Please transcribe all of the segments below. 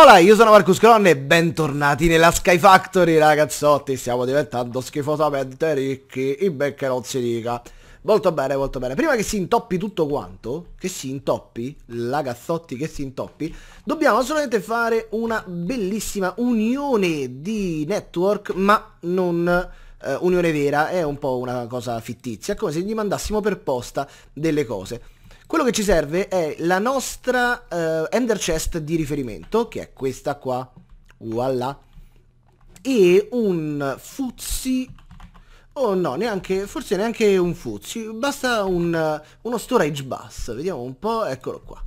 Hola, io sono Marcus Cron e bentornati nella Sky Factory ragazzotti Stiamo diventando schifosamente ricchi, in ben non si dica Molto bene, molto bene Prima che si intoppi tutto quanto Che si intoppi, ragazzotti che si intoppi Dobbiamo solamente fare una bellissima unione di network Ma non... Eh, unione vera è un po' una cosa fittizia, come se gli mandassimo per posta delle cose. Quello che ci serve è la nostra uh, Ender Chest di riferimento, che è questa qua. Voilà. E un Fuzzi... Oh no, neanche, forse neanche un Fuzzi. Basta un, uh, uno storage bus. Vediamo un po', eccolo qua.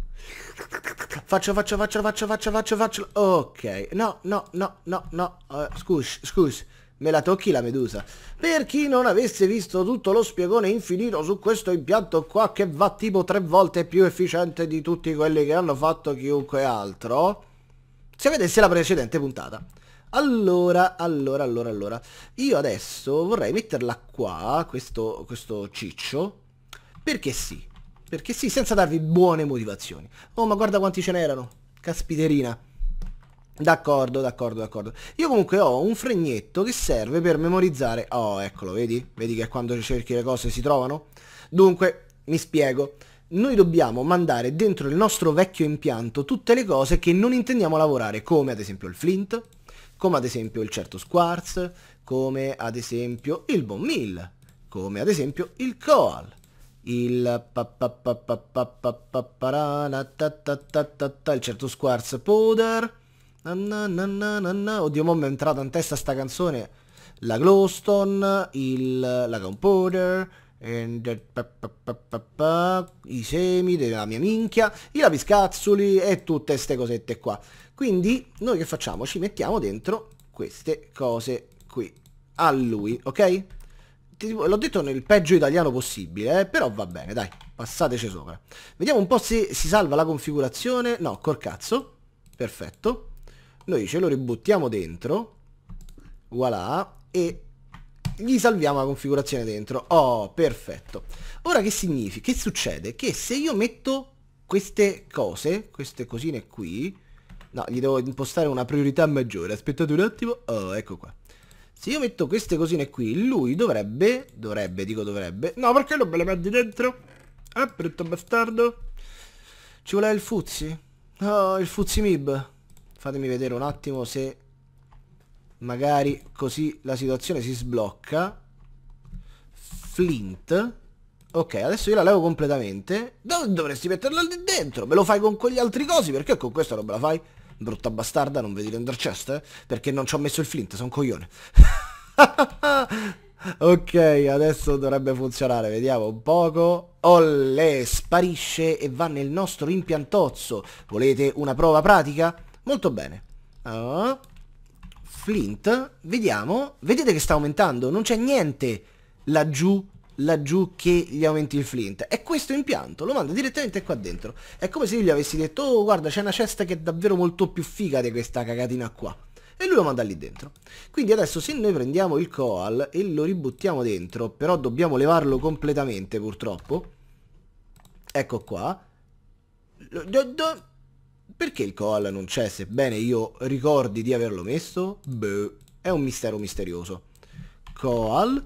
Faccio, faccio, faccio, faccio, faccio, faccio, faccio. Ok, no, no, no, no, no. Uh, scusi, scusi me la tocchi la medusa. Per chi non avesse visto tutto lo spiegone infinito su questo impianto qua che va tipo tre volte più efficiente di tutti quelli che hanno fatto chiunque altro, se vedesse la precedente puntata. Allora, allora, allora, allora, io adesso vorrei metterla qua, questo, questo ciccio, perché sì, perché sì, senza darvi buone motivazioni. Oh, ma guarda quanti ce n'erano, caspiterina. D'accordo, d'accordo, d'accordo. Io comunque ho un fregnetto che serve per memorizzare... Oh, eccolo, vedi? Vedi che quando cerchi le cose si trovano? Dunque, mi spiego. Noi dobbiamo mandare dentro il nostro vecchio impianto tutte le cose che non intendiamo lavorare, come ad esempio il flint, come ad esempio il certo squarz, come ad esempio il mill, come ad esempio il coal il il certo squarz powder Na na na na na. Oddio, mo' mi è entrata in testa sta canzone. La Glowstone, il, la Compoter, pa pa pa i semi della mia minchia, i lapiscazzuli e tutte queste cosette qua. Quindi noi che facciamo? Ci mettiamo dentro queste cose qui. A lui, ok? L'ho detto nel peggio italiano possibile, eh? però va bene, dai, passateci sopra. Vediamo un po' se si salva la configurazione. No, col cazzo. Perfetto noi ce lo ributtiamo dentro, voilà, e gli salviamo la configurazione dentro. Oh, perfetto. Ora che significa? Che succede? Che se io metto queste cose, queste cosine qui, no, gli devo impostare una priorità maggiore, aspettate un attimo, oh, ecco qua. Se io metto queste cosine qui, lui dovrebbe, dovrebbe, dico dovrebbe, no, perché non me le metti dentro? Eh, brutto bastardo. Ci vuole il Fuzzi? Oh, il Fuzzi Mib fatemi vedere un attimo se magari così la situazione si sblocca flint ok adesso io la levo completamente Dov dovresti metterla lì dentro me lo fai con quegli altri cosi perché con questa roba la fai brutta bastarda non vedi l'ender chest eh? perché non ci ho messo il flint sono un coglione ok adesso dovrebbe funzionare vediamo un poco olle sparisce e va nel nostro impiantozzo volete una prova pratica? Molto bene. Uh, Flint, vediamo. Vedete che sta aumentando? Non c'è niente laggiù laggiù che gli aumenti il flint e questo impianto lo manda direttamente qua dentro è come se io gli avessi detto oh guarda c'è una cesta che è davvero molto più figa di questa cagatina qua e lui lo manda lì dentro quindi adesso se noi prendiamo il coal e lo ributtiamo dentro però dobbiamo levarlo completamente purtroppo ecco qua perché il koala non c'è, sebbene io ricordi di averlo messo? Beh, è un mistero misterioso. Koal,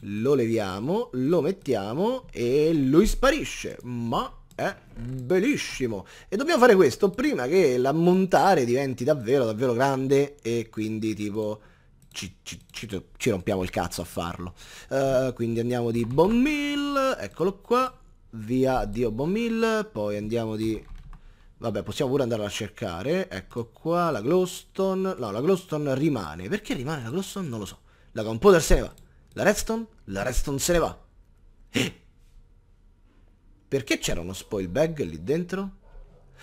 lo leviamo, lo mettiamo e lui sparisce, ma è bellissimo. E dobbiamo fare questo prima che l'ammontare diventi davvero, davvero grande e quindi tipo... Ci, ci, ci, ci rompiamo il cazzo a farlo uh, quindi andiamo di Bombmill eccolo qua via Dio Bombmill poi andiamo di Vabbè, possiamo pure andarla a cercare. Ecco qua, la Glowstone. No, la Glowstone rimane. Perché rimane la Glowstone? Non lo so. La Computer se ne va. La Redstone? La Redstone se ne va. Eh. Perché c'era uno spoil bag lì dentro?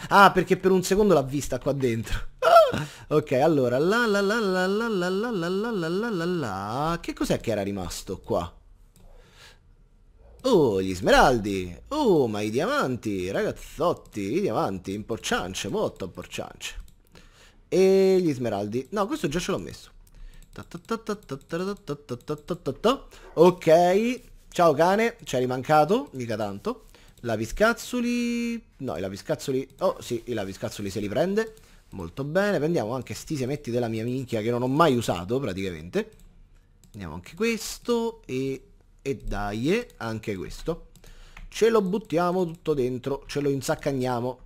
Ah, perché per un secondo l'ha vista qua dentro. ok, allora, la la la la la la la la la la la la la la Che cos'è che era rimasto qua? Oh, gli smeraldi! Oh, ma i diamanti, ragazzotti, i diamanti, imporciance, molto imporciance. E gli smeraldi. No, questo già ce l'ho messo. Ok, ciao cane, ci hai mancato, mica tanto. Laviscazzoli... No, i laviscazzoli... Oh, sì, i laviscazzoli se li prende. Molto bene, prendiamo anche sti semetti della mia minchia che non ho mai usato, praticamente. Prendiamo anche questo e e dai eh, anche questo ce lo buttiamo tutto dentro ce lo insaccagniamo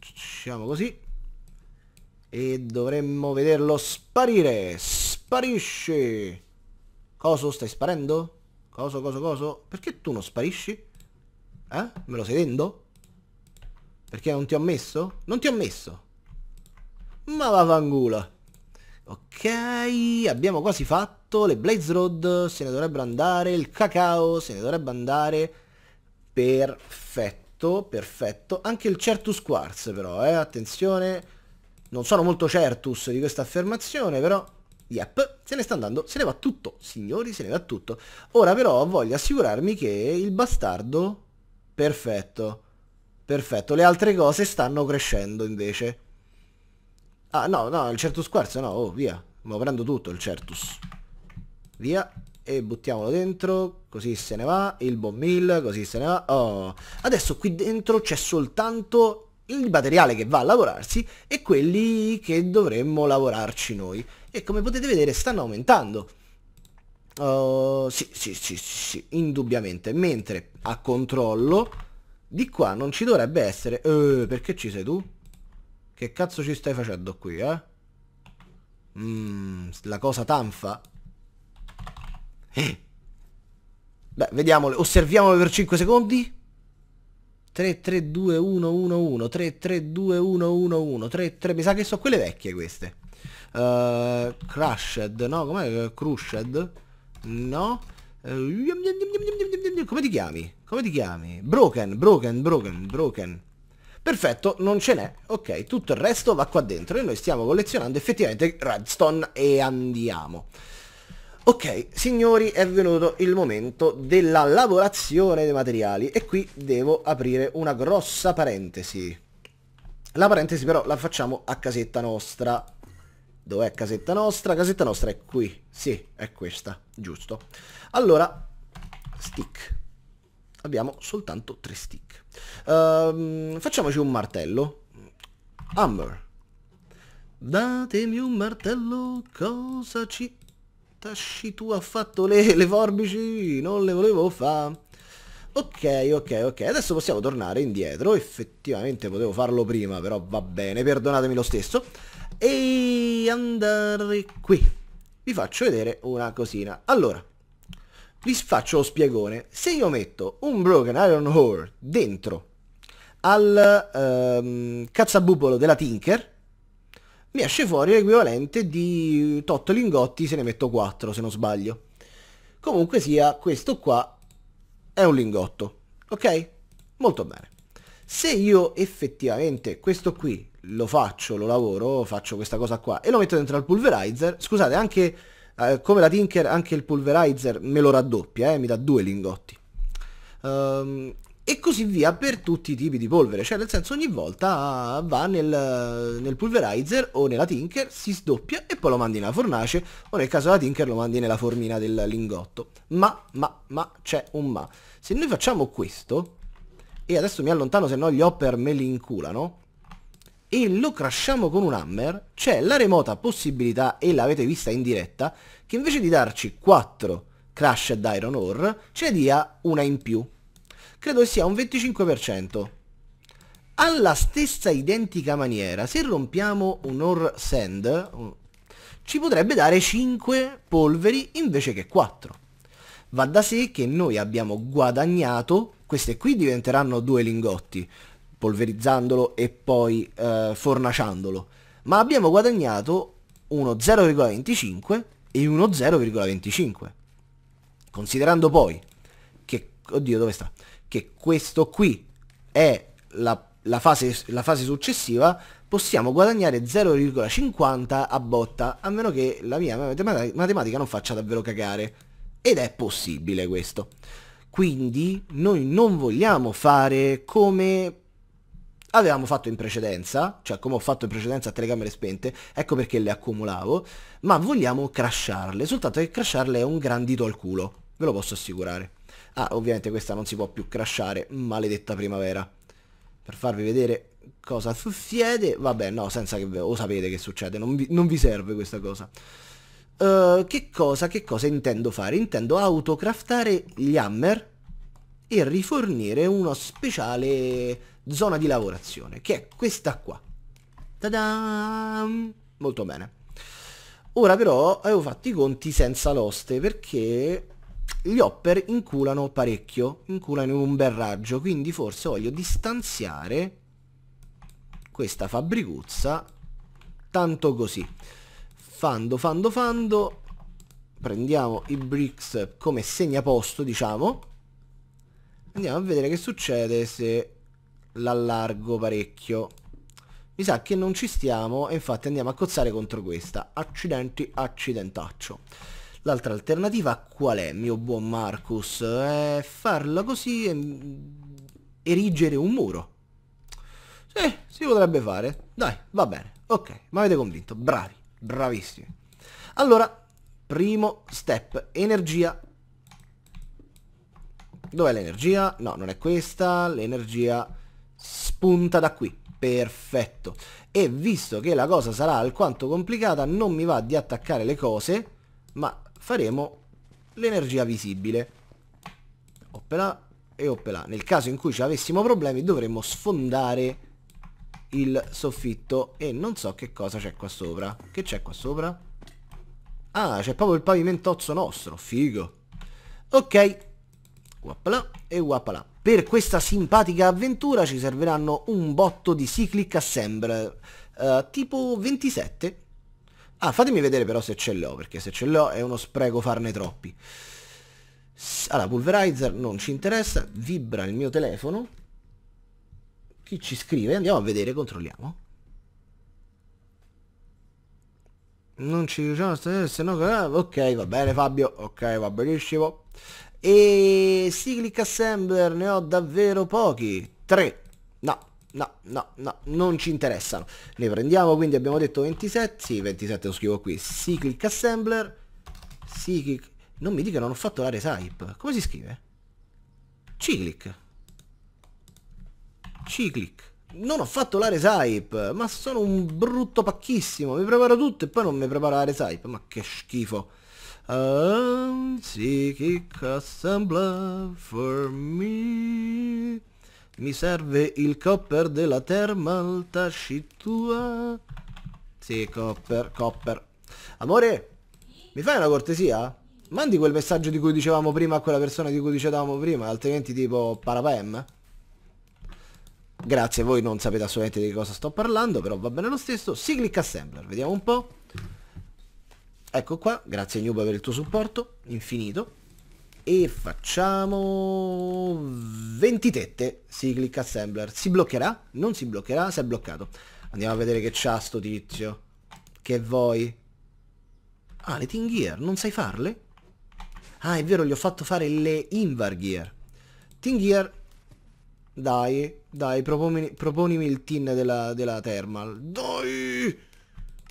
facciamo così e dovremmo vederlo sparire sparisci coso stai sparendo? coso coso coso perché tu non sparisci? eh? me lo stai dendo? perché non ti ho messo? non ti ho messo ma va vaffangulo ok abbiamo quasi fatto fatto, le Blaze Road se ne dovrebbero andare, il cacao se ne dovrebbe andare, perfetto, perfetto, anche il Certus Quartz però, eh, attenzione, non sono molto certus di questa affermazione, però Yep, se ne sta andando, se ne va tutto, signori, se ne va tutto. Ora però voglio assicurarmi che il bastardo... Perfetto, perfetto. Le altre cose stanno crescendo invece. Ah, no, no, il Certus Quarzo no, oh, via. Ma prendo tutto il Certus. Via. E buttiamolo dentro. Così se ne va. Il bomb mill. Così se ne va. Oh. Adesso qui dentro c'è soltanto il materiale che va a lavorarsi e quelli che dovremmo lavorarci noi. E come potete vedere stanno aumentando. Uh, sì, sì, sì, sì, indubbiamente. Mentre a controllo di qua non ci dovrebbe essere... Uh, perché ci sei tu? Che cazzo ci stai facendo qui, eh? Mm, la cosa tanfa? Beh, vediamole, osserviamole per 5 secondi. 3 3 2 1 1 1 3 3 2 1 1 1 3 3 mi sa che sono quelle vecchie queste. Uh, crushed, no, com'è? Eh, crushed? No. Uh, come ti chiami? Come ti chiami? Broken, broken, broken, broken. Perfetto, non ce n'è. Ok, tutto il resto va qua dentro e noi stiamo collezionando effettivamente redstone e andiamo. Ok, signori, è venuto il momento della lavorazione dei materiali e qui devo aprire una grossa parentesi. La parentesi però la facciamo a casetta nostra. Dov'è casetta nostra? Casetta nostra è qui. Sì, è questa, giusto. Allora, stick. Abbiamo soltanto tre stick. Um, facciamoci un martello. Hammer. Datemi un martello, cosa ci Tashi tu ha fatto le, le forbici, non le volevo fa Ok, ok, ok, adesso possiamo tornare indietro, effettivamente potevo farlo prima, però va bene, perdonatemi lo stesso. E andare qui. Vi faccio vedere una cosina. Allora, vi faccio lo spiegone. Se io metto un Broken Iron Ore dentro al um, ehm, cazzabubolo della Tinker, mi esce fuori l'equivalente di tot lingotti se ne metto 4 se non sbaglio. Comunque sia, questo qua è un lingotto, ok? Molto bene. Se io effettivamente questo qui lo faccio, lo lavoro, faccio questa cosa qua e lo metto dentro al pulverizer, scusate, anche eh, come la Tinker anche il pulverizer me lo raddoppia, eh, mi dà due lingotti. Um, e così via per tutti i tipi di polvere, cioè nel senso ogni volta va nel, nel, pulverizer o nella tinker, si sdoppia e poi lo mandi nella fornace o nel caso della tinker lo mandi nella formina del lingotto. Ma, ma, ma, c'è un ma. Se noi facciamo questo, e adesso mi allontano se no gli hopper me li inculano, e lo crashiamo con un hammer, c'è la remota possibilità, e l'avete vista in diretta, che invece di darci 4 crash ad iron ore, ce ne dia una in più credo sia un 25%. Alla stessa identica maniera, se rompiamo un or sand, ci potrebbe dare 5 polveri invece che 4. Va da sé che noi abbiamo guadagnato, queste qui diventeranno due lingotti, polverizzandolo e poi eh, fornaciandolo, ma abbiamo guadagnato uno 0,25 e uno 0,25. Considerando poi che, oddio dove sta, che questo qui è la, la, fase, la fase successiva, possiamo guadagnare 0,50 a botta, a meno che la mia matematica non faccia davvero cagare. Ed è possibile questo. Quindi noi non vogliamo fare come avevamo fatto in precedenza, cioè come ho fatto in precedenza a telecamere spente, ecco perché le accumulavo, ma vogliamo crasharle, soltanto che crasharle è un gran dito al culo, ve lo posso assicurare. Ah, ovviamente questa non si può più crashare, maledetta primavera. Per farvi vedere cosa succede, vabbè no, senza che ve lo sapete che succede, non vi, non vi serve questa cosa. Uh, che cosa, che cosa intendo fare? Intendo autocraftare gli hammer e rifornire una speciale zona di lavorazione, che è questa qua. ta Molto bene. Ora però avevo fatto i conti senza l'oste perché gli hopper inculano parecchio, inculano un bel raggio, quindi forse voglio distanziare questa fabbricuzza tanto così. Fando, fando, fando, prendiamo i bricks come segnaposto, diciamo. Andiamo a vedere che succede se l'allargo parecchio. Mi sa che non ci stiamo e infatti andiamo a cozzare contro questa. Accidenti, accidentaccio. L'altra alternativa qual è, mio buon Marcus? È farla così e erigere un muro. Sì, si potrebbe fare. Dai, va bene. Ok, mi avete convinto. Bravi, bravissimi. Allora, primo step, energia. Dov'è l'energia? No, non è questa. L'energia spunta da qui. Perfetto. E visto che la cosa sarà alquanto complicata, non mi va di attaccare le cose, ma faremo l'energia visibile. Oppela e oppela. Nel caso in cui ci avessimo problemi dovremmo sfondare il soffitto e non so che cosa c'è qua sopra. Che c'è qua sopra? Ah, c'è proprio il pavimentozzo nostro, figo. Ok, Wappala e wappala. Per questa simpatica avventura ci serviranno un botto di cyclic assembler, eh, tipo 27 Ah, fatemi vedere però se ce l'ho, perché se ce l'ho è uno spreco farne troppi. Allora, Pulverizer non ci interessa, vibra il mio telefono. Chi ci scrive? Andiamo a vedere, controlliamo. Non ci diciamo se no... Ah, ok, va bene Fabio, ok, va benissimo. E Siglic Assembler ne ho davvero pochi. Tre, no, no, no, non ci interessano. Ne prendiamo, quindi abbiamo detto 27, sì, 27 lo scrivo qui, cyclic assembler, cyclic, non mi dica non ho fatto la retype, come si scrive? Cyclic. Cyclic. Non ho fatto la retype, ma sono un brutto pacchissimo, mi preparo tutto e poi non mi preparo la retype, ma che schifo. Um, ehm, psychic assembler for me. Mi serve il copper della thermal tashi tua. Sì, copper, copper. Amore, mi fai una cortesia? Mandi quel messaggio di cui dicevamo prima a quella persona di cui dicevamo prima, altrimenti tipo parapem. Grazie, voi non sapete assolutamente di cosa sto parlando, però va bene lo stesso. Si clicca assembler, vediamo un po'. Ecco qua, grazie Nuba per il tuo supporto, infinito e facciamo 20 tette, si clicca assembler, si bloccherà? Non si bloccherà, si è bloccato. Andiamo a vedere che c'ha sto tizio, che vuoi? Ah, le team gear, non sai farle? Ah, è vero, gli ho fatto fare le invar gear. Team gear, dai, dai, proponimi, proponimi il tin della, della thermal, dai!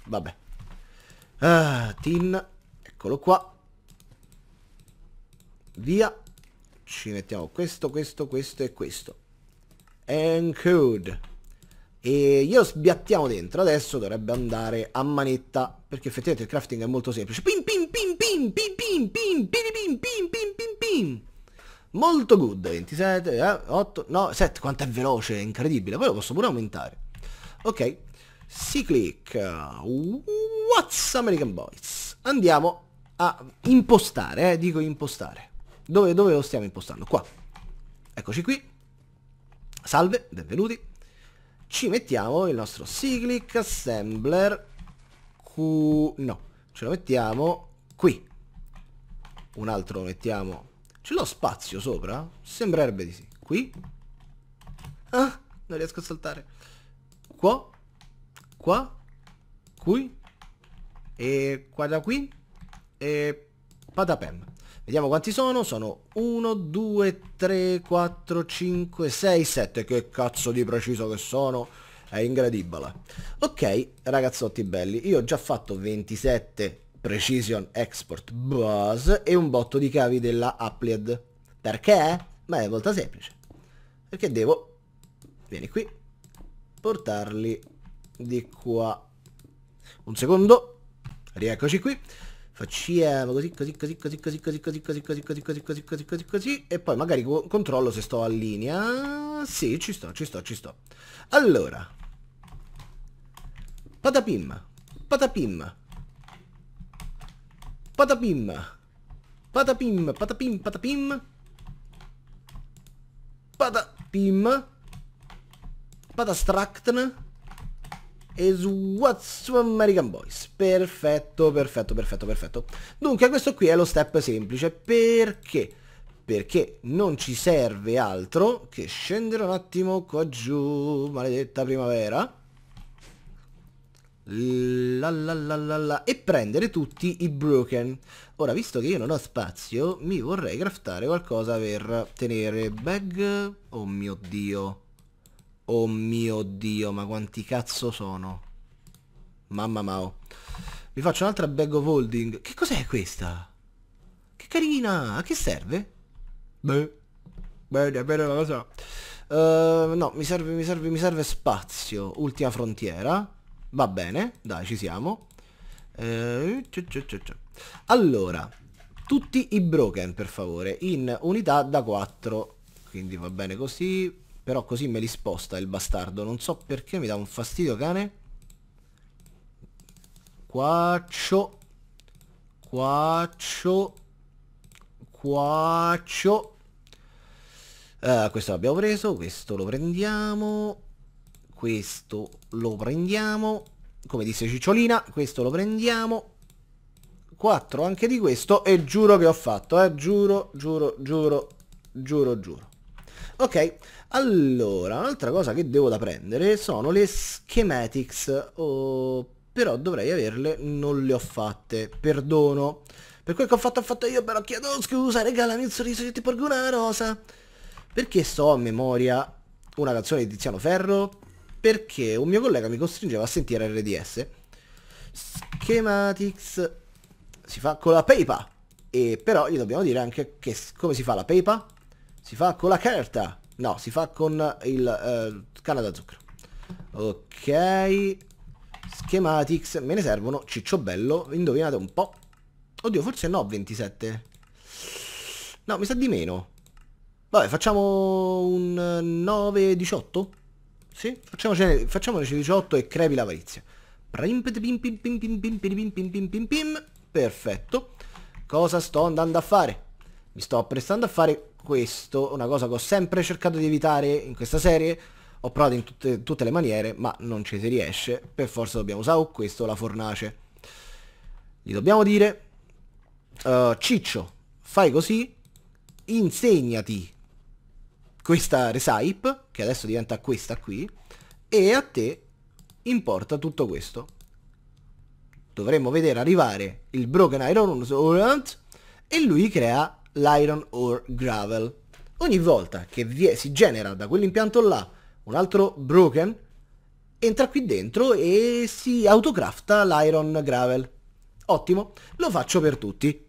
Vabbè. Ah, tin, eccolo qua, via ci mettiamo questo questo questo e questo encode e io sbiattiamo dentro adesso dovrebbe andare a manetta perché effettivamente il crafting è molto semplice pim pim pim pim pim pim pim pim pim pim pim pim molto good 27 eh, 8 9 7 quanto è veloce è incredibile poi lo posso pure aumentare ok si clicca what's american boys andiamo a impostare eh, dico impostare dove, dove lo stiamo impostando? Qua. Eccoci qui. Salve, benvenuti. Ci mettiamo il nostro cyclic assembler Q... No, ce lo mettiamo qui. Un altro lo mettiamo... Ce l'ho spazio sopra? Sembrerebbe di sì. Qui? Ah, non riesco a saltare. Qua? Qua? Qui? E qua da qui? E patapem. Vediamo quanti sono. Sono 1, 2, 3, 4, 5, 6, 7. Che cazzo di preciso che sono. È incredibile. Ok, ragazzotti belli. Io ho già fatto 27 Precision Export Buzz e un botto di cavi della Applied. Perché? Ma è molto semplice. Perché devo... Vieni qui. Portarli di qua. Un secondo. Rieccoci qui facciamo così, così, così, così, così, così, così, così, così, così, così, così, così, così, così, e poi magari controllo se sto a linea. Sì, ci sto, ci sto, ci sto. Allora. Patapim. Patapim. Patapim. Patapim, patapim, patapim. Patapim. patapim patapim e what's American Boys? Perfetto, perfetto, perfetto, perfetto. Dunque questo qui è lo step semplice. Perché? Perché non ci serve altro che scendere un attimo qua giù, maledetta primavera. La, la, la, e prendere tutti i broken ora visto che io non ho spazio mi vorrei craftare qualcosa per tenere bag oh mio dio Oh mio dio, ma quanti cazzo sono? Mamma mao. Vi faccio un'altra bag of holding. Che cos'è questa? Che carina! A che serve? Beh, beh, davvero non lo so. Uh, no, mi serve, mi serve, mi serve spazio. Ultima frontiera. Va bene, dai, ci siamo. Uh, ciu ciu ciu allora, tutti i broken, per favore, in unità da 4. Quindi va bene così, però così me li sposta il bastardo. Non so perché mi dà un fastidio cane. Quaccio. Quaccio. Quaccio. Uh, questo l'abbiamo preso, questo lo prendiamo, questo lo prendiamo, come disse Cicciolina, questo lo prendiamo, 4 anche di questo e giuro che ho fatto, eh, giuro, giuro, giuro, giuro, giuro. Ok, allora, un'altra cosa che devo da prendere sono le schematics, oh, però dovrei averle, non le ho fatte, perdono. Per quel che ho fatto ho fatto io, però chiedo scusa, regalami il sorriso che ti porgo una rosa. Perché so a memoria una canzone di Tiziano Ferro? Perché un mio collega mi costringeva a sentire RDS. Schematics si fa con la paper. E però gli dobbiamo dire anche che come si fa la paper? Si fa con la carta. No, si fa con il eh, canna da zucchero. Ok. Schematics. Me ne servono. Ciccio bello. Indovinate un po'. Oddio, forse no, 27. No, mi sa di meno. Vabbè, facciamo un 9-18? Sì, facciamocene, facciamoci 18 e crepi l'avarizia. Perfetto. Cosa sto andando a fare? Mi sto apprestando a fare questo, una cosa che ho sempre cercato di evitare in questa serie, ho provato in tutte, tutte le maniere, ma non ci si riesce, per forza dobbiamo usare o questo o la fornace. Gli dobbiamo dire, uh, Ciccio, fai così, insegnati questa Resipe, che adesso diventa questa qui, e a te importa tutto questo. Dovremmo vedere arrivare il Broken Iron Orant e lui crea l'iron ore gravel. Ogni volta che è, si genera da quell'impianto là un altro broken, entra qui dentro e si autocrafta l'iron gravel. Ottimo, lo faccio per tutti.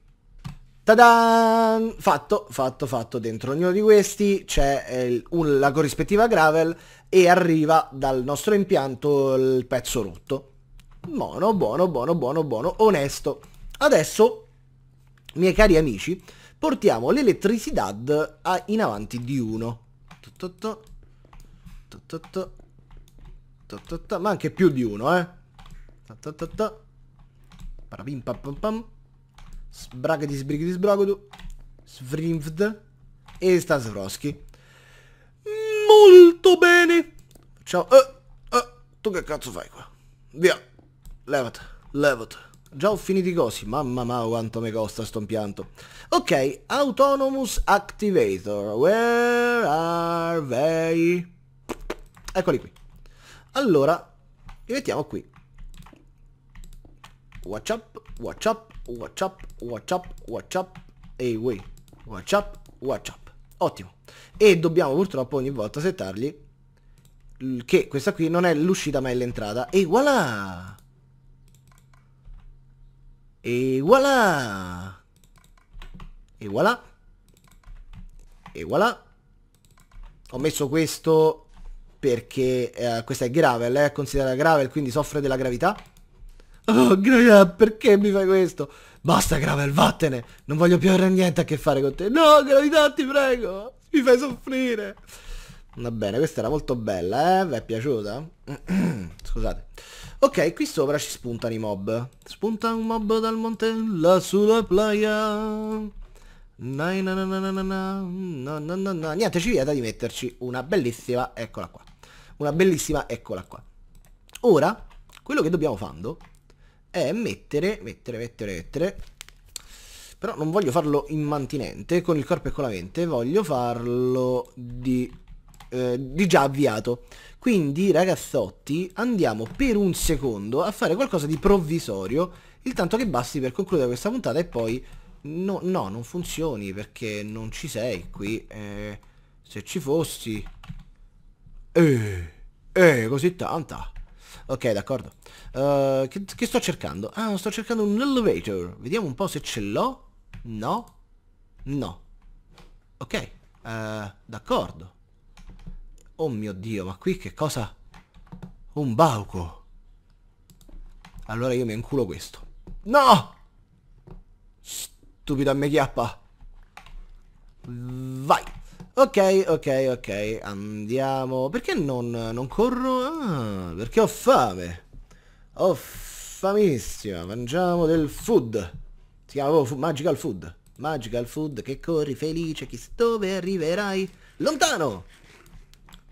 Tada! Fatto, fatto, fatto. Dentro ognuno di questi c'è eh, la corrispettiva gravel e arriva dal nostro impianto il pezzo rotto. Buono, buono, buono, buono, buono, onesto. Adesso, miei cari amici, portiamo l'elettricità in avanti di 1. Ma anche più di 1, eh. Parapim pam pam pam. Sbragati sbrigati sbragodu. Svrinvd. E Stasvroschi. Molto bene. Ciao. Eh, eh, tu che cazzo fai qua? Via. Levati, levati. Già ho finito i cosi, mamma mia quanto mi costa sto impianto. Ok, Autonomous Activator, where are they? Eccoli qui. Allora, li mettiamo qui. Watch up, watch up, watch up, watch up, watch up, ehi wey, watch up, watch up. Ottimo. E dobbiamo purtroppo ogni volta settargli che questa qui non è l'uscita ma è l'entrata. E voilà! E voilà! E voilà! E voilà! Ho messo questo perché eh, questo è gravel, eh, è eh, considerato gravel, quindi soffre della gravità. Oh, Gravel, perché mi fai questo? Basta, Gravel, vattene! Non voglio più avere niente a che fare con te. No, gravità, ti prego! Mi fai soffrire! Va bene, questa era molto bella, eh? Vi è piaciuta? Scusate. Ok, qui sopra ci spuntano i mob. Spunta un mob dal monte là sulla playa. Na na na na na na na na na Niente, ci vieta di metterci una bellissima, eccola qua. Una bellissima, eccola qua. Ora, quello che dobbiamo fare è mettere, mettere, mettere, mettere. Però non voglio farlo immantinente con il corpo e con la mente, voglio farlo di eh, di già avviato. Quindi ragazzotti andiamo per un secondo a fare qualcosa di provvisorio, il tanto che basti per concludere questa puntata e poi... No, no non funzioni perché non ci sei qui. Eh, se ci fossi... Eh, eh, così tanta. Ok, d'accordo. Uh, che, che, sto cercando? Ah, sto cercando un elevator. Vediamo un po' se ce l'ho. No. No. Ok. Uh, d'accordo. Oh mio Dio, ma qui che cosa? Un bauco. Allora io mi inculo questo. No! Stupido a me chiappa. Vai. Ok, ok, ok. Andiamo. Perché non, non corro? Ah, perché ho fame. Ho famissima. Mangiamo del food. Si chiama Magical Food. Magical Food che corri felice, chi dove arriverai? Lontano!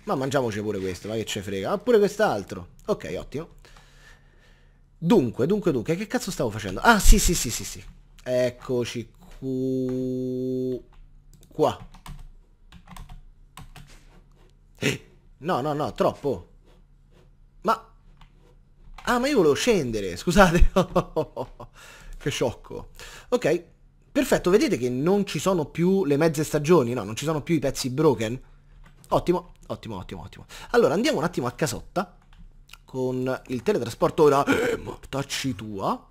Ma mangiamoci pure questo, ma che ce frega. Ma ah, pure quest'altro. Ok, ottimo. Dunque, dunque, dunque, che cazzo stavo facendo? Ah, sì, sì, sì, sì, sì. Eccoci cu... qua. Eh, no, no, no, troppo. Ma... Ah, ma io volevo scendere, scusate. che sciocco. Ok, perfetto, vedete che non ci sono più le mezze stagioni, no, non ci sono più i pezzi broken. Ottimo, ottimo, ottimo, ottimo. Allora, andiamo un attimo a casotta con il teletrasporto ora. Eh, tacci tua.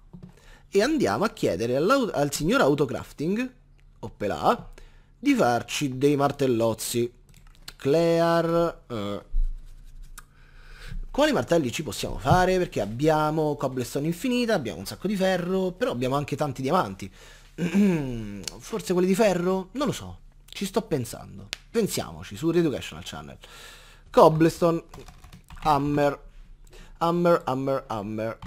E andiamo a chiedere al signor Autocrafting, oppelà, di farci dei martellozzi. Clear... Eh. Quali martelli ci possiamo fare? Perché abbiamo cobblestone infinita, abbiamo un sacco di ferro, però abbiamo anche tanti diamanti. Forse quelli di ferro? Non lo so. Ci sto pensando. Pensiamoci su Reeducational Channel. Cobblestone, Hammer, Hammer, Hammer, Hammer.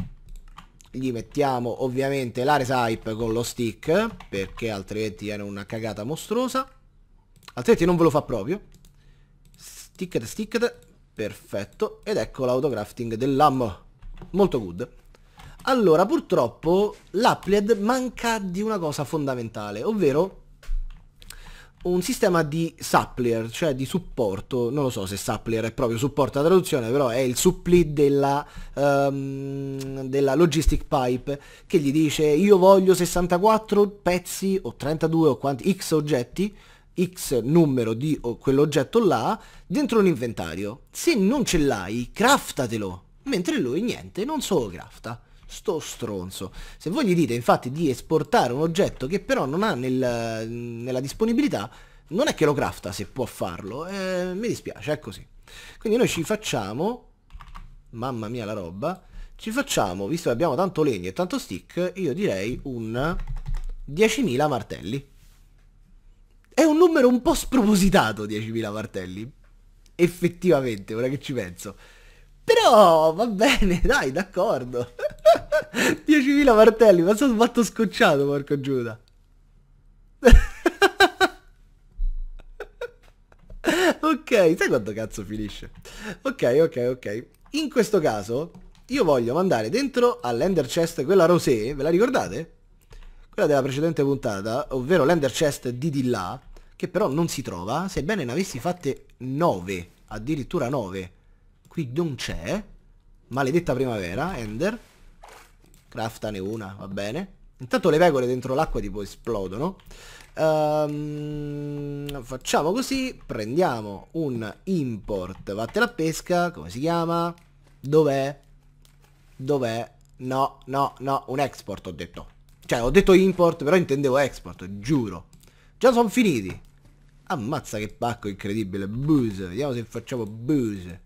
Gli mettiamo ovviamente l'ares hype con lo stick, perché altrimenti era una cagata mostruosa. Altrimenti non ve lo fa proprio. Sticked, sticked, perfetto. Ed ecco l'autografting dell'ammo. Molto good. Allora, purtroppo, l'Applied manca di una cosa fondamentale, ovvero un sistema di supplier, cioè di supporto, non lo so se supplier è proprio supporto alla traduzione, però è il suppli della, um, della logistic pipe che gli dice io voglio 64 pezzi o 32 o quanti x oggetti, x numero di quell'oggetto là, dentro un inventario. Se non ce l'hai, craftatelo, mentre lui niente, non solo crafta sto stronzo. Se voi gli dite infatti di esportare un oggetto che però non ha nel, nella disponibilità, non è che lo crafta se può farlo, eh, mi dispiace, è così. Quindi noi ci facciamo, mamma mia la roba, ci facciamo, visto che abbiamo tanto legno e tanto stick, io direi un 10.000 martelli. È un numero un po' spropositato 10.000 martelli, effettivamente, ora che ci penso. Però va bene, dai, d'accordo. 10.000 martelli, ma sono fatto scocciato, porco Giuda. ok, sai quanto cazzo finisce? Ok, ok, ok. In questo caso io voglio mandare dentro all'ender chest quella rosé, ve la ricordate? Quella della precedente puntata, ovvero l'ender chest di di là, che però non si trova, sebbene ne avessi fatte 9, addirittura 9. Qui non c'è. Maledetta primavera, Ender. Craftane una, va bene. Intanto le pecore dentro l'acqua tipo esplodono. Um, facciamo così, prendiamo un import, vatte la pesca, come si chiama? Dov'è? Dov'è? No, no, no, un export ho detto. Cioè, ho detto import, però intendevo export, giuro. Già sono finiti. Ammazza che pacco incredibile, booze. Vediamo se facciamo booze.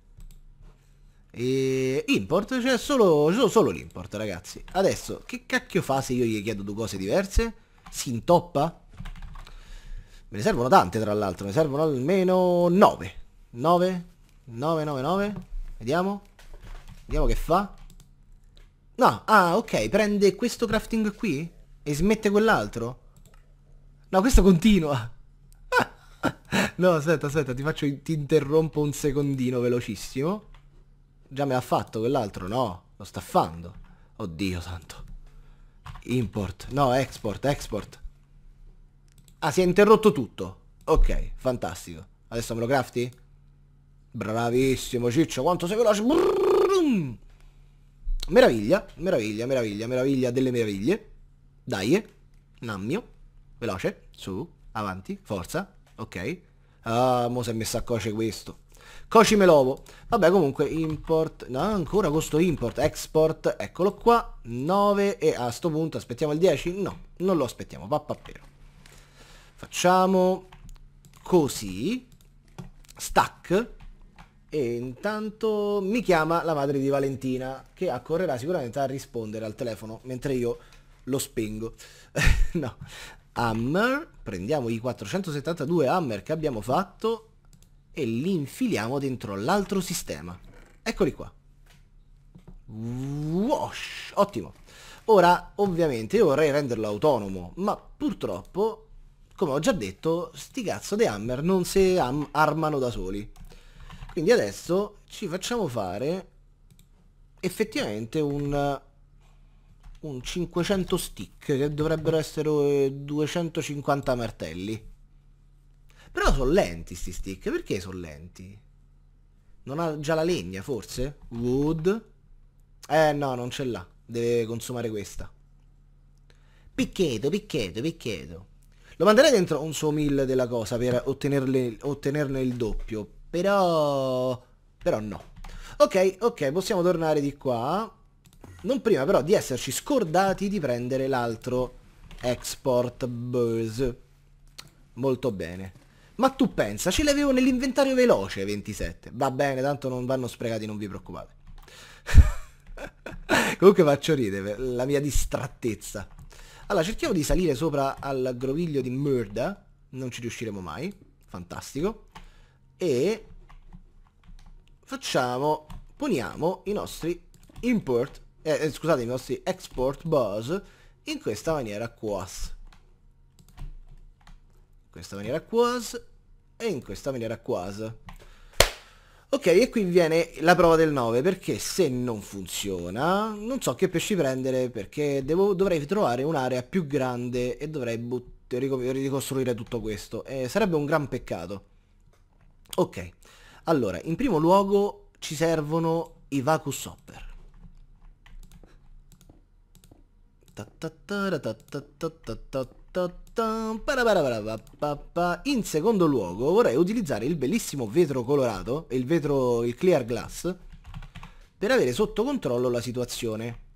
E import, cioè solo, cioè solo l'import ragazzi Adesso, che cacchio fa se io gli chiedo due cose diverse? Si intoppa? Me ne servono tante tra l'altro Me ne servono almeno 9 9 9 9 9 Vediamo Vediamo che fa No, ah ok, prende questo crafting qui E smette quell'altro No, questo continua No, aspetta, aspetta, ti faccio, ti interrompo un secondino velocissimo Già me l'ha fatto quell'altro? No, lo sta fando. Oddio santo. Import, no, export, export. Ah, si è interrotto tutto. Ok, fantastico. Adesso me lo crafti? Bravissimo Ciccio, quanto sei veloce. Brrrrum. Meraviglia, meraviglia, meraviglia, meraviglia delle meraviglie. Dai, nammio. Veloce, su, avanti, forza. Ok. Ah, mo si è messo a coce questo. Coci Cocimelovo. Vabbè comunque import, no ancora questo import, export, eccolo qua, 9 e a sto punto aspettiamo il 10? No, non lo aspettiamo, pappapero. Facciamo così, stack e intanto mi chiama la madre di Valentina che accorrerà sicuramente a rispondere al telefono mentre io lo spengo. no, Hammer, prendiamo i 472 Hammer che abbiamo fatto e li infiliamo dentro l'altro sistema. Eccoli qua. Wash, ottimo. Ora, ovviamente, io vorrei renderlo autonomo, ma purtroppo, come ho già detto, sti cazzo di hammer non si armano da soli. Quindi adesso ci facciamo fare effettivamente un, un 500 stick, che dovrebbero essere 250 eh, martelli. Però sono lenti sti stick, perché sono lenti? Non ha già la legna forse? Wood? Eh no, non ce l'ha, deve consumare questa. Picchetto, picchetto, picchetto. Lo manderei dentro un suo mill della cosa per ottenerle, ottenerne il doppio, però... però no. Ok, ok, possiamo tornare di qua. Non prima però di esserci scordati di prendere l'altro export buzz. Molto bene. Ma tu pensa, ce l'avevo nell'inventario veloce 27. Va bene, tanto non vanno sprecati, non vi preoccupate. Comunque faccio ridere la mia distrattezza. Allora, cerchiamo di salire sopra al groviglio di Murda. Eh? Non ci riusciremo mai. Fantastico. E facciamo, poniamo i nostri import, eh, eh scusate, i nostri export bus in questa maniera quas. In questa maniera quas e in questa maniera quasi. Ok, e qui viene la prova del 9, perché se non funziona, non so che pesci prendere, perché devo, dovrei trovare un'area più grande e dovrei ricostruire tutto questo. Eh, sarebbe un gran peccato. Ok, allora, in primo luogo ci servono i Vacus Hopper. Ta ta ta ta ta ta ta ta in secondo luogo vorrei utilizzare il bellissimo vetro colorato, il vetro, il clear glass, per avere sotto controllo la situazione.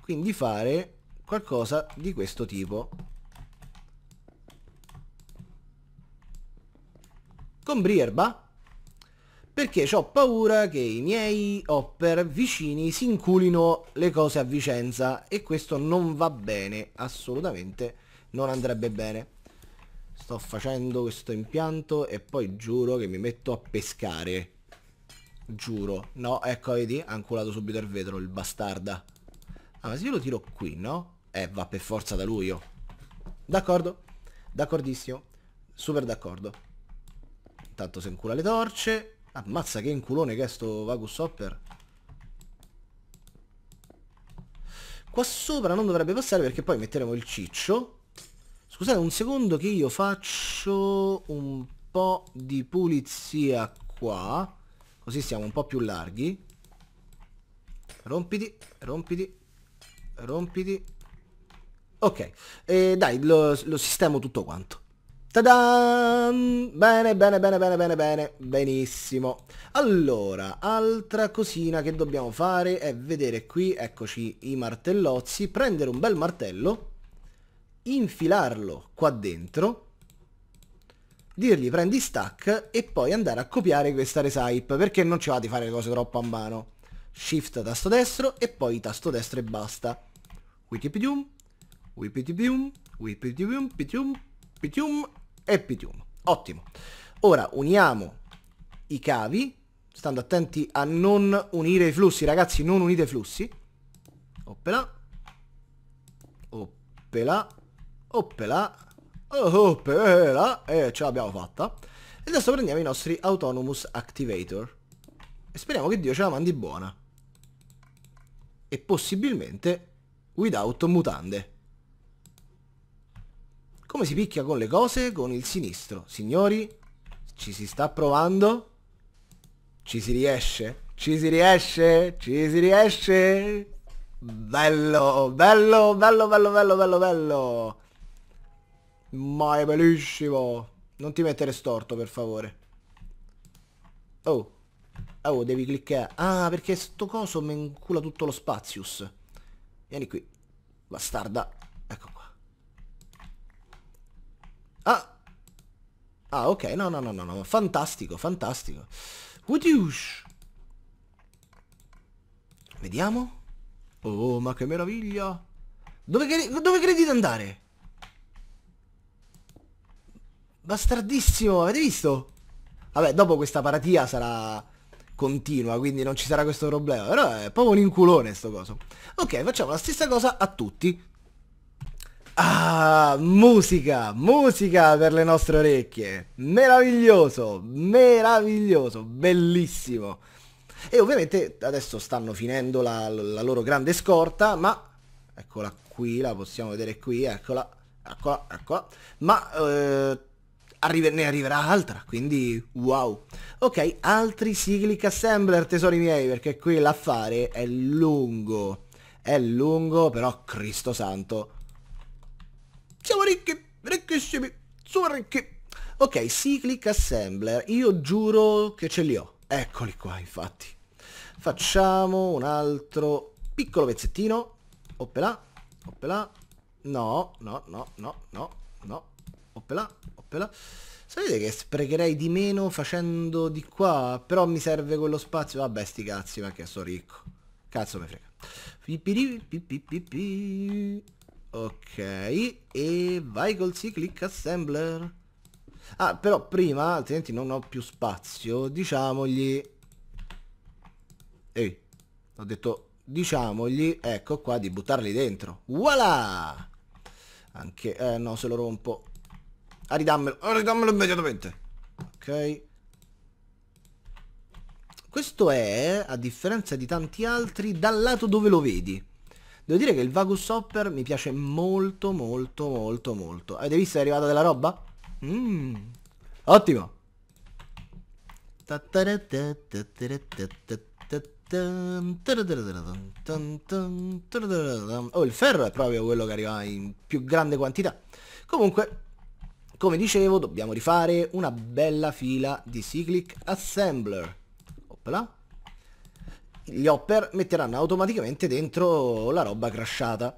Quindi fare qualcosa di questo tipo. Con Brierba perché ho paura che i miei hopper vicini si inculino le cose a Vicenza e questo non va bene, assolutamente non andrebbe bene. Sto facendo questo impianto e poi giuro che mi metto a pescare. Giuro. No, ecco, vedi? Ha anculato subito il vetro, il bastarda. Ah, ma se io lo tiro qui, no? Eh, va per forza da lui, io. D'accordo. D'accordissimo. Super d'accordo. Intanto si incula le torce. Ammazza che inculone che è sto Vagus Hopper. Qua sopra non dovrebbe passare perché poi metteremo il ciccio. Scusate un secondo che io faccio un po' di pulizia qua. Così siamo un po' più larghi. Rompiti, rompiti, rompiti. Ok, e dai, lo, lo sistemo tutto quanto. Tadam! Bene, bene, bene, bene, bene, bene, benissimo. Allora, altra cosina che dobbiamo fare è vedere qui, eccoci i martellozzi, prendere un bel martello, infilarlo qua dentro, dirgli prendi stack e poi andare a copiare questa resipe, perché non ci va di fare le cose troppo a mano. Shift tasto destro e poi tasto destro e basta. Wikipedium, wikipedium, wikipedium, pitium, pitium Epitium. Ottimo. Ora uniamo i cavi, stando attenti a non unire i flussi, ragazzi, non unite i flussi. Oppela. Oppela. Oppela. Oppela. E ce l'abbiamo fatta. E adesso prendiamo i nostri Autonomous Activator. E speriamo che Dio ce la mandi buona. E possibilmente without mutande. Come si picchia con le cose? Con il sinistro. Signori, ci si sta provando. Ci si riesce. Ci si riesce. Ci si riesce. Bello, bello, bello, bello, bello, bello, bello. Ma è bellissimo. Non ti mettere storto, per favore. Oh. Oh, devi cliccare. Ah, perché sto coso mi incula tutto lo spazius. Vieni qui. Bastarda. Ah, ok, no, no, no, no, no, fantastico, fantastico. Udiush! Vediamo. Oh, ma che meraviglia! Dove, cre dove credi di andare? Bastardissimo, avete visto? Vabbè, dopo questa paratia sarà continua, quindi non ci sarà questo problema. Però è proprio un inculone sto coso. Ok, facciamo la stessa cosa a tutti. Ah, musica, musica per le nostre orecchie. Meraviglioso, meraviglioso, bellissimo. E ovviamente adesso stanno finendo la, la, loro grande scorta, ma eccola qui, la possiamo vedere qui, eccola, eccola, eccola. Ma eh, arrive, ne arriverà altra, quindi wow. Ok, altri cyclic assembler, tesori miei, perché qui l'affare è lungo. È lungo, però Cristo santo, siamo ricchi, ricchissimi, sono ricchi. Ok, cyclic assembler, io giuro che ce li ho. Eccoli qua, infatti. Facciamo un altro piccolo pezzettino. Oppela, oppela. No, no, no, no, no, no. Oppela, oppela. Sapete che sprecherei di meno facendo di qua? Però mi serve quello spazio. Vabbè, sti cazzi, ma che sono ricco. Cazzo mi frega. Pipiri, pipipipì. Ok, e vai col C-Click Assembler. Ah, però prima, altrimenti non ho più spazio, diciamogli... Ehi, ho detto diciamogli, ecco qua, di buttarli dentro. Voilà! Anche, eh no, se lo rompo. Ah, ridammelo, ah, ridammelo immediatamente. Ok. Questo è, a differenza di tanti altri, dal lato dove lo vedi. Devo dire che il Vagus Hopper mi piace molto, molto, molto, molto. Avete visto è arrivata della roba? Mmm, ottimo. Oh, il ferro è proprio quello che arriva in più grande quantità. Comunque, come dicevo, dobbiamo rifare una bella fila di cyclic assembler. Oppla gli hopper metteranno automaticamente dentro la roba crashata.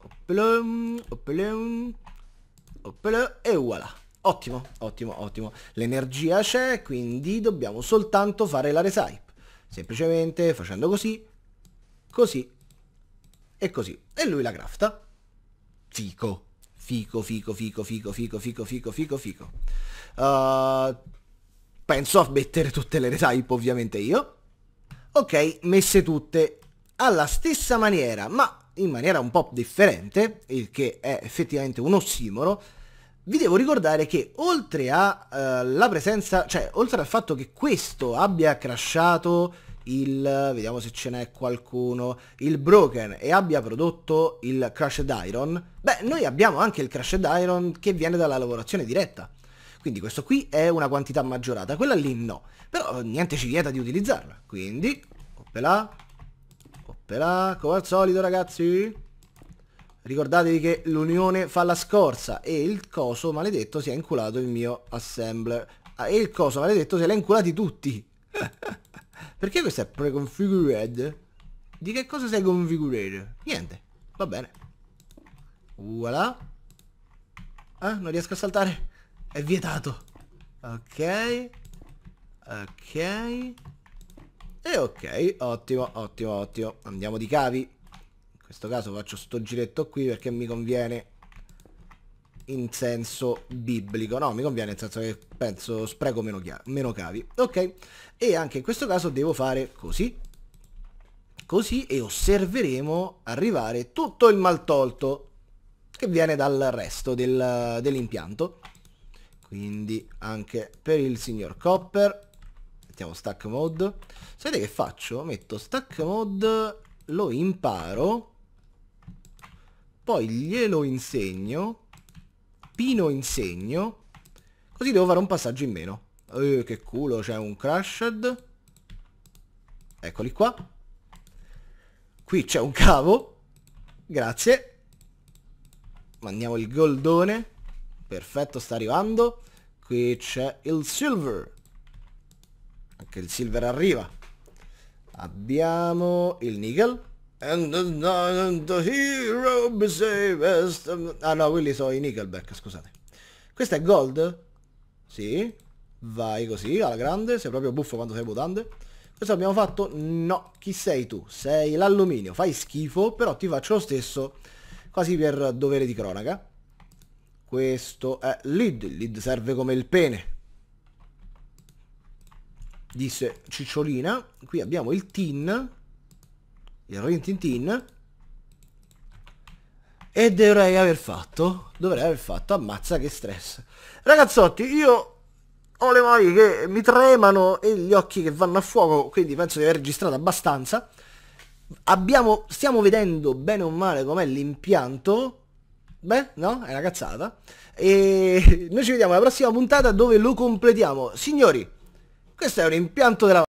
Oppelum, oppelum, oppelum, e voilà. Ottimo, ottimo, ottimo. L'energia c'è, quindi dobbiamo soltanto fare la retype. Semplicemente facendo così, così e così. E lui la crafta. Fico. Fico, fico, fico, fico, fico, fico, fico, fico, fico. Uh, penso a mettere tutte le retype ovviamente io. Ok, messe tutte alla stessa maniera, ma in maniera un po' differente, il che è effettivamente un ossimoro, vi devo ricordare che oltre alla eh, presenza, cioè oltre al fatto che questo abbia crashato il, vediamo se ce n'è qualcuno, il Broken e abbia prodotto il Crushed Iron, beh noi abbiamo anche il Crushed Iron che viene dalla lavorazione diretta. Quindi questo qui è una quantità maggiorata, quella lì no. Però eh, niente ci vieta di utilizzarla. Quindi, oppelà, oppelà, come al solito ragazzi. Ricordatevi che l'unione fa la scorza e il coso maledetto si è inculato il mio assembler. Ah, e il coso maledetto se l'ha inculati tutti. Perché questo è preconfigured? Di che cosa sei configurato? Niente, va bene. Voilà. Ah, non riesco a saltare. È vietato. Ok. Ok. E ok, ottimo, ottimo, ottimo. Andiamo di cavi. In questo caso faccio sto giretto qui perché mi conviene in senso biblico. No, mi conviene nel senso che penso spreco meno, meno cavi. Ok, e anche in questo caso devo fare così. Così e osserveremo arrivare tutto il mal tolto che viene dal resto del, dell'impianto quindi anche per il signor Copper mettiamo stack mode sapete che faccio? metto stack mode lo imparo poi glielo insegno Pino insegno così devo fare un passaggio in meno eh, che culo c'è un crushed eccoli qua qui c'è un cavo grazie mandiamo il goldone Perfetto, sta arrivando. Qui c'è il silver. Anche il silver arriva. Abbiamo il nickel. And the, the hero be Ah no, quelli sono i nickelback, scusate. Questo è gold? Sì. Vai così, alla grande. Sei proprio buffo quando sei mutante. Questo abbiamo fatto? No. Chi sei tu? Sei l'alluminio. Fai schifo, però ti faccio lo stesso. Quasi per dovere di cronaca questo è eh, lead, il lead serve come il pene disse cicciolina qui abbiamo il tin il rintin tin e dovrei aver fatto dovrei aver fatto ammazza che stress ragazzotti io ho le mani che mi tremano e gli occhi che vanno a fuoco quindi penso di aver registrato abbastanza abbiamo stiamo vedendo bene o male com'è l'impianto Beh, no? È una cazzata. E noi ci vediamo alla prossima puntata dove lo completiamo. Signori, questo è un impianto della...